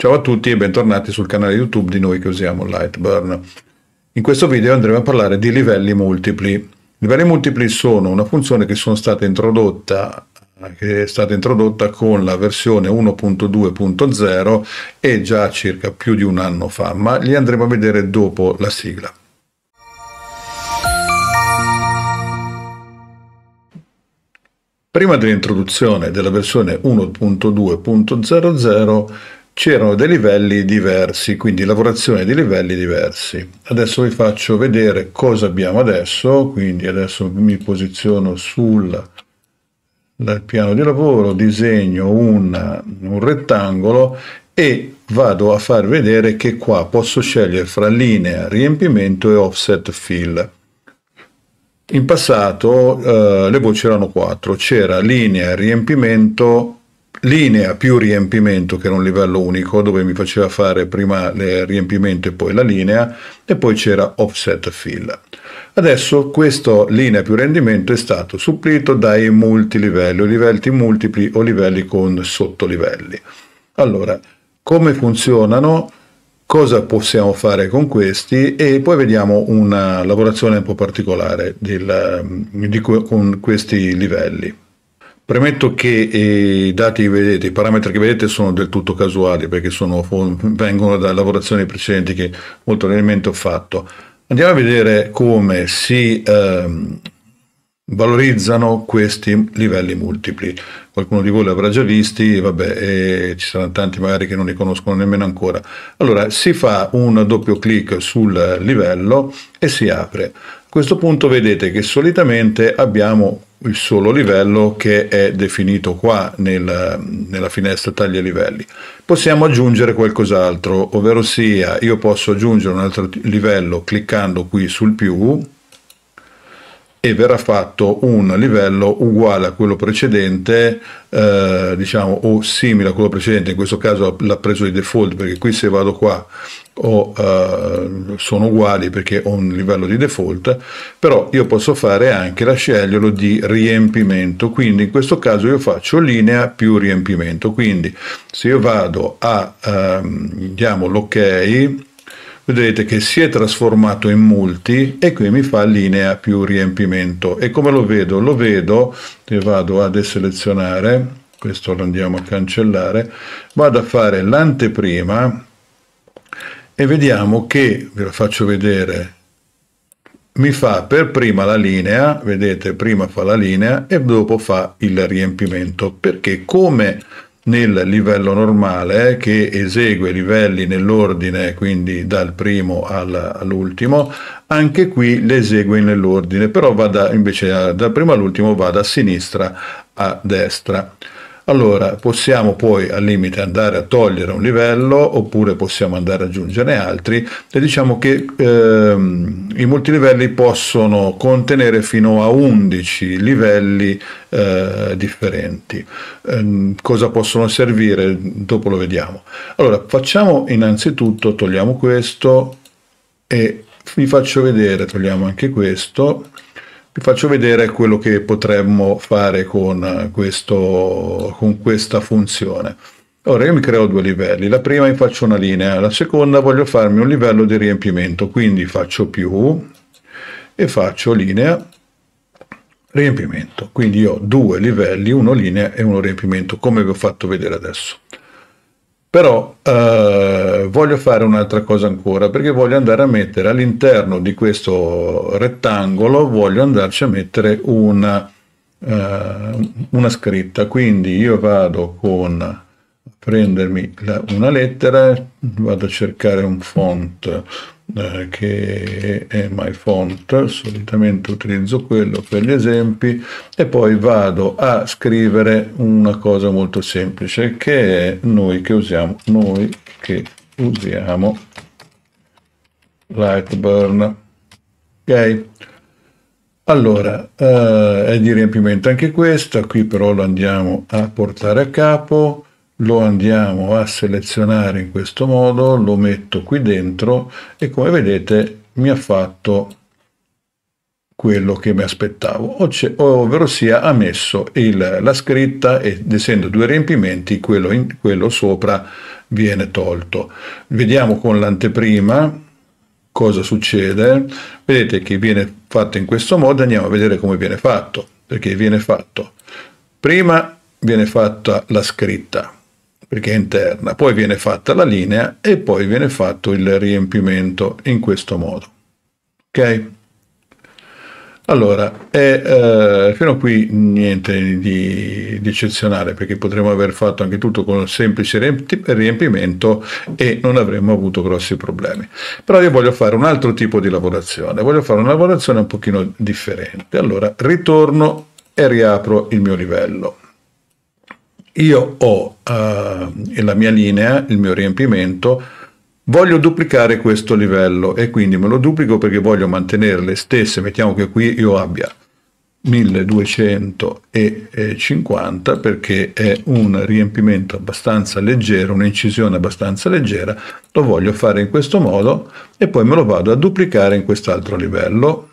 Ciao a tutti e bentornati sul canale YouTube di noi che usiamo Lightburn. In questo video andremo a parlare di livelli multipli. livelli multipli sono una funzione che, stata che è stata introdotta con la versione 1.2.0 e già circa più di un anno fa, ma li andremo a vedere dopo la sigla. Prima dell'introduzione della versione 1.2.00 c'erano dei livelli diversi, quindi lavorazione di livelli diversi. Adesso vi faccio vedere cosa abbiamo adesso, quindi adesso mi posiziono sul piano di lavoro, disegno un, un rettangolo e vado a far vedere che qua posso scegliere fra linea, riempimento e offset fill. In passato eh, le voci erano quattro, c'era linea, riempimento linea più riempimento che era un livello unico dove mi faceva fare prima il riempimento e poi la linea e poi c'era offset fill. Adesso questo linea più rendimento è stato supplito dai multilivelli o livelli multipli o livelli con sottolivelli. Allora, come funzionano? Cosa possiamo fare con questi? E poi vediamo una lavorazione un po' particolare del, di, con questi livelli. Premetto che eh, i dati che vedete, i parametri che vedete sono del tutto casuali perché sono, vengono da lavorazioni precedenti che molto probabilmente ho fatto. Andiamo a vedere come si ehm, valorizzano questi livelli multipli. Qualcuno di voi li avrà già visti, vabbè, e eh, ci saranno tanti magari che non li conoscono nemmeno ancora. Allora, si fa un doppio clic sul livello e si apre. A questo punto vedete che solitamente abbiamo il solo livello che è definito qua nel, nella finestra taglia livelli. Possiamo aggiungere qualcos'altro, ovvero sia io posso aggiungere un altro livello cliccando qui sul più e verrà fatto un livello uguale a quello precedente, eh, diciamo, o simile a quello precedente, in questo caso l'ha preso di default, perché qui se vado qua o, eh, sono uguali perché ho un livello di default, però io posso fare anche la sceglielo di riempimento, quindi in questo caso io faccio linea più riempimento, quindi se io vado a, ehm, diamo l'ok, vedete che si è trasformato in multi e qui mi fa linea più riempimento e come lo vedo? lo vedo e vado a deselezionare questo lo andiamo a cancellare vado a fare l'anteprima e vediamo che ve lo faccio vedere mi fa per prima la linea vedete prima fa la linea e dopo fa il riempimento perché come nel livello normale che esegue livelli nell'ordine, quindi dal primo all'ultimo, anche qui le esegue nell'ordine, però va da, invece dal primo all'ultimo va da sinistra a destra allora possiamo poi al limite andare a togliere un livello oppure possiamo andare ad aggiungere altri e diciamo che ehm, i multilivelli possono contenere fino a 11 livelli eh, differenti. Eh, cosa possono servire? Dopo lo vediamo. Allora facciamo innanzitutto, togliamo questo e vi faccio vedere, togliamo anche questo vi faccio vedere quello che potremmo fare con, questo, con questa funzione. Ora io mi creo due livelli, la prima mi faccio una linea, la seconda voglio farmi un livello di riempimento, quindi faccio più e faccio linea riempimento. Quindi io ho due livelli, uno linea e uno riempimento, come vi ho fatto vedere adesso però eh, voglio fare un'altra cosa ancora perché voglio andare a mettere all'interno di questo rettangolo voglio andarci a mettere una, eh, una scritta quindi io vado con prendermi la, una lettera vado a cercare un font eh, che è my font solitamente utilizzo quello per gli esempi e poi vado a scrivere una cosa molto semplice che è noi che usiamo, noi che usiamo Lightburn. Ok? Allora, eh, è di riempimento anche questa, qui però lo andiamo a portare a capo, lo andiamo a selezionare in questo modo, lo metto qui dentro e come vedete mi ha fatto quello che mi aspettavo, ovvero sia ha messo il, la scritta ed essendo due riempimenti quello, in, quello sopra viene tolto. Vediamo con l'anteprima cosa succede, vedete che viene fatto in questo modo, andiamo a vedere come viene fatto, perché viene fatto prima viene fatta la scritta, perché è interna, poi viene fatta la linea e poi viene fatto il riempimento in questo modo. Ok? Allora, è, eh, fino a qui niente di, di eccezionale perché potremmo aver fatto anche tutto con un semplice riempimento e non avremmo avuto grossi problemi. Però io voglio fare un altro tipo di lavorazione, voglio fare una lavorazione un pochino differente. Allora, ritorno e riapro il mio livello io ho eh, la mia linea, il mio riempimento, voglio duplicare questo livello e quindi me lo duplico perché voglio mantenere le stesse, mettiamo che qui io abbia 1250 perché è un riempimento abbastanza leggero, un'incisione abbastanza leggera, lo voglio fare in questo modo e poi me lo vado a duplicare in quest'altro livello,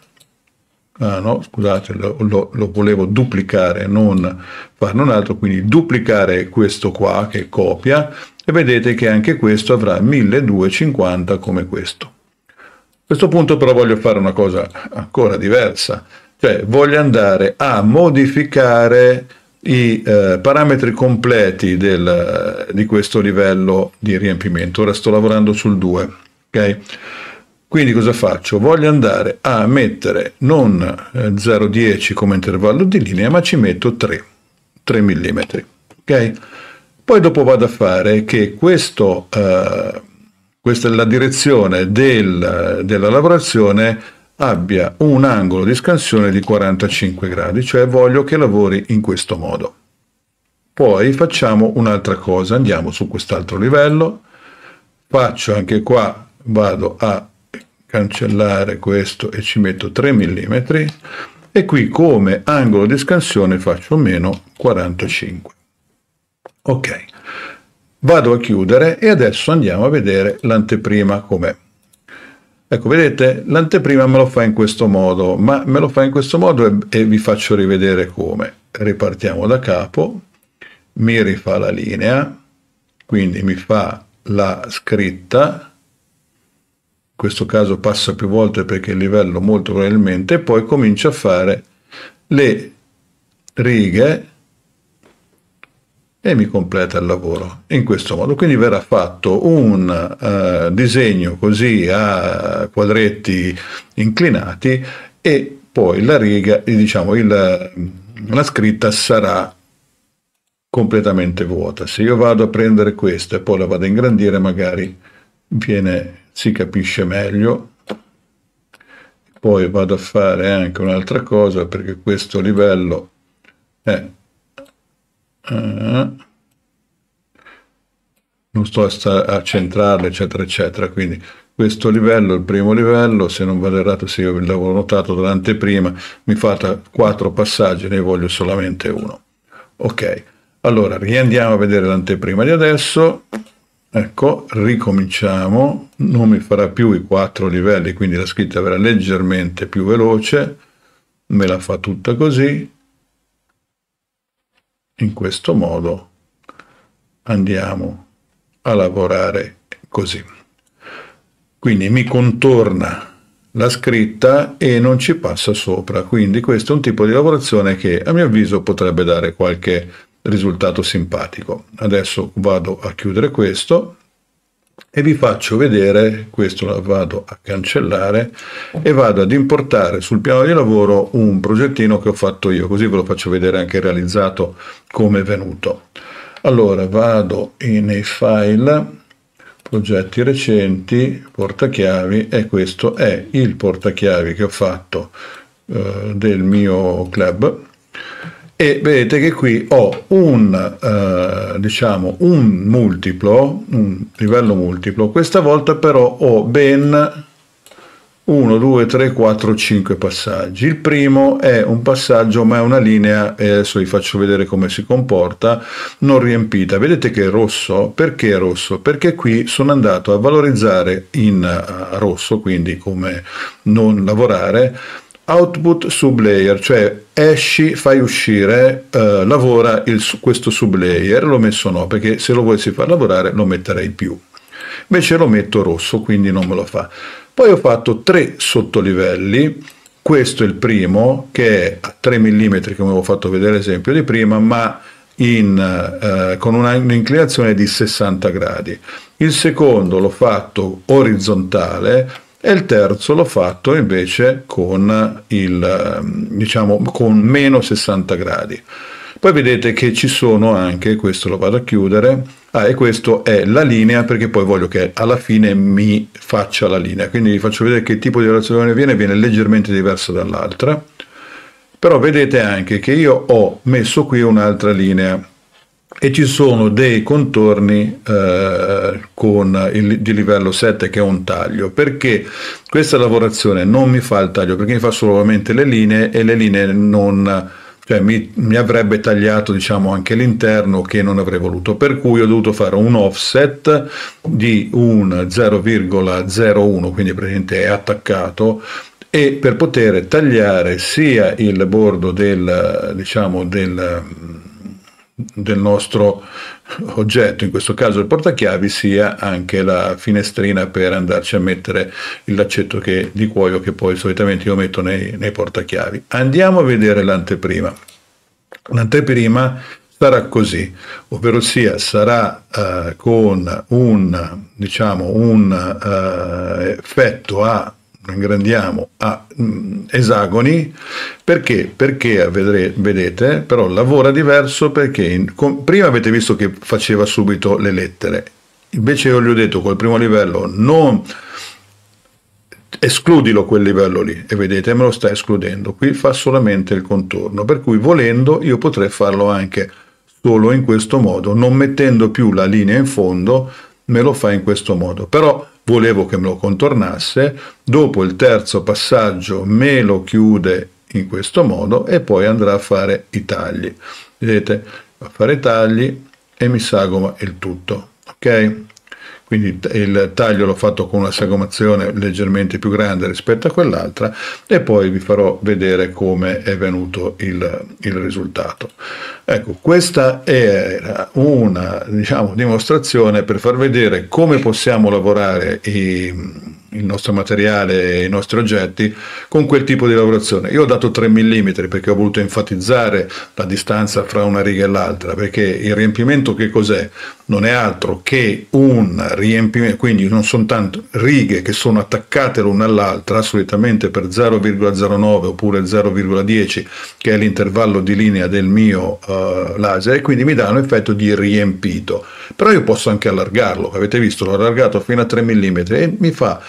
Ah, no, scusate, lo, lo, lo, volevo duplicare, non farne un altro, quindi duplicare questo qua che copia e vedete che anche questo avrà 1250 come questo. A questo punto però voglio fare una cosa ancora diversa, cioè voglio andare a modificare i eh, parametri completi del, di questo livello di riempimento. Ora sto lavorando sul 2, ok? Quindi cosa faccio? Voglio andare a mettere non 0,10 eh, come intervallo di linea, ma ci metto 3, 3 mm. Okay? Poi dopo vado a fare che questo, eh, questa è la direzione del, della lavorazione abbia un angolo di scansione di 45 gradi, cioè voglio che lavori in questo modo. Poi facciamo un'altra cosa, andiamo su quest'altro livello, faccio anche qua, vado a cancellare questo e ci metto 3 mm e qui come angolo di scansione faccio meno 45 ok vado a chiudere e adesso andiamo a vedere l'anteprima com'è Ecco, vedete, l'anteprima me lo fa in questo modo, ma me lo fa in questo modo e, e, vi faccio rivedere come. Ripartiamo da capo, mi rifà la linea, quindi mi fa la scritta, questo caso passa più volte perché il livello molto probabilmente, e poi comincia a fare le righe e mi completa il lavoro in questo modo quindi verrà fatto un uh, disegno così a quadretti inclinati e poi la riga diciamo il, la scritta sarà completamente vuota se io vado a prendere questa e poi la vado a ingrandire magari viene si capisce meglio. Poi vado a fare anche un'altra cosa perché questo livello è... Eh, non sto a, a centrarlo eccetera eccetera quindi questo livello, il primo livello, se non vado errato, se io l'avevo notato dall'anteprima, mi fate quattro passaggi, ne voglio solamente uno. Ok, allora riandiamo a vedere l'anteprima di adesso. Ecco, ricominciamo, non mi farà più i quattro livelli, quindi la scritta verrà leggermente più veloce, me la fa tutta così, in questo modo andiamo a lavorare così. Quindi mi contorna la scritta e non ci passa sopra, quindi questo è un tipo di lavorazione che a mio avviso potrebbe dare qualche risultato simpatico. Adesso vado a chiudere questo e vi faccio vedere, questo lo vado a cancellare e vado ad importare sul piano di lavoro un progettino che ho fatto io, così ve lo faccio vedere anche realizzato come è venuto. Allora vado nei file, progetti recenti, portachiavi e questo è il portachiavi che ho fatto eh, del mio club e vedete che qui ho un, eh, diciamo, un multiplo, un livello multiplo, questa volta però ho ben 1, 2, 3, 4, 5 passaggi. Il primo è un passaggio ma è una linea, e adesso vi faccio vedere come si comporta, non riempita. Vedete che è rosso? Perché è rosso? Perché qui sono andato a valorizzare in eh, rosso, quindi come non lavorare, output sublayer, cioè esci, fai uscire, eh, lavora il, questo sublayer, l'ho messo no, perché se lo volessi far lavorare lo metterei più. Invece lo metto rosso, quindi non me lo fa. Poi ho fatto tre sottolivelli, questo è il primo che è a 3 mm come avevo fatto vedere l'esempio di prima, ma in, eh, con un'inclinazione di 60 gradi. Il secondo l'ho fatto orizzontale e il terzo l'ho fatto invece con, il, ehm, diciamo, con meno 60 gradi. Poi vedete che ci sono anche, questo lo vado a chiudere, ah, e questa è la linea perché poi voglio che alla fine mi faccia la linea, quindi vi faccio vedere che tipo di relazione viene, viene leggermente diversa dall'altra, però vedete anche che io ho messo qui un'altra linea, e ci sono dei contorni eh, con il, di livello 7 che è un taglio perché questa lavorazione non mi fa il taglio perché mi fa solamente le linee e le linee non cioè mi, mi avrebbe tagliato diciamo anche l'interno che non avrei voluto per cui ho dovuto fare un offset di un 0,01 quindi praticamente è attaccato e per poter tagliare sia il bordo del diciamo del del nostro oggetto, in questo caso il portachiavi, sia anche la finestrina per andarci a mettere il laccetto che, di cuoio che poi solitamente io metto nei, nei portachiavi. Andiamo a vedere l'anteprima. L'anteprima sarà così, ovvero sia sarà eh, con un, diciamo, un eh, effetto a ingrandiamo a mh, mm, esagoni perché? Perché vedrete, vedete, però lavora diverso perché in, con, prima avete visto che faceva subito le lettere, invece io gli ho detto col primo livello non escludilo quel livello lì e vedete me lo sta escludendo, qui fa solamente il contorno, per cui volendo io potrei farlo anche solo in questo modo, non mettendo più la linea in fondo me lo fa in questo modo, però volevo che me lo contornasse, dopo il terzo passaggio me lo chiude in questo modo e poi andrà a fare i tagli. Vedete, a fare i tagli e mi sagoma il tutto, ok? quindi il taglio l'ho fatto con una sagomazione leggermente più grande rispetto a quell'altra e poi vi farò vedere come è venuto il, il risultato. Ecco, questa era una diciamo, dimostrazione per far vedere come possiamo lavorare i il nostro materiale i nostri oggetti con quel tipo di lavorazione. Io ho dato 3 mm perché ho voluto enfatizzare la distanza fra una riga e l'altra, perché il riempimento che cos'è? Non è altro che un riempimento, quindi non sono tanto righe che sono attaccate l'una all'altra, solitamente per 0,09 oppure 0,10 che è l'intervallo di linea del mio uh, laser e quindi mi dà un effetto di riempito però io posso anche allargarlo, avete visto, l'ho allargato fino a 3 mm e mi fa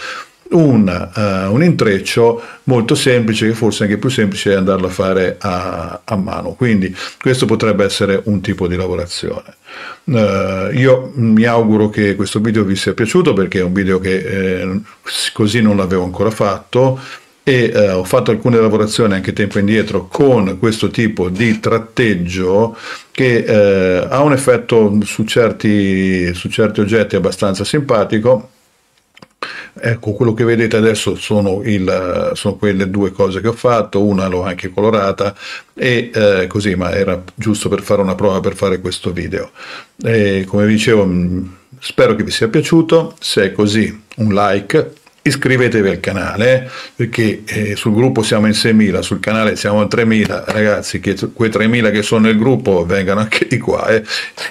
un, uh, un, intreccio molto semplice che forse anche più semplice è andarlo a fare a, a mano quindi questo potrebbe essere un tipo di lavorazione uh, io mi auguro che questo video vi sia piaciuto perché è un video che eh, così non l'avevo ancora fatto e eh, ho fatto alcune lavorazioni anche tempo indietro con questo tipo di tratteggio che eh, ha un effetto su certi, su certi oggetti abbastanza simpatico Ecco, quello che vedete adesso sono, il, sono, quelle due cose che ho fatto, una l'ho anche colorata e eh, così, ma era giusto per fare una prova per fare questo video. E, come vi dicevo, mm, spero che vi sia piaciuto, se è così un like iscrivetevi al canale perché eh, sul gruppo siamo in 6.000 sul canale siamo in 3.000 ragazzi che quei 3.000 che sono nel gruppo vengano anche di qua eh.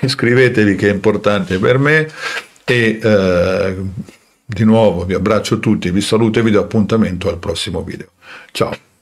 iscrivetevi che è importante per me e eh, di nuovo vi abbraccio tutti vi saluto e vi do appuntamento al prossimo video ciao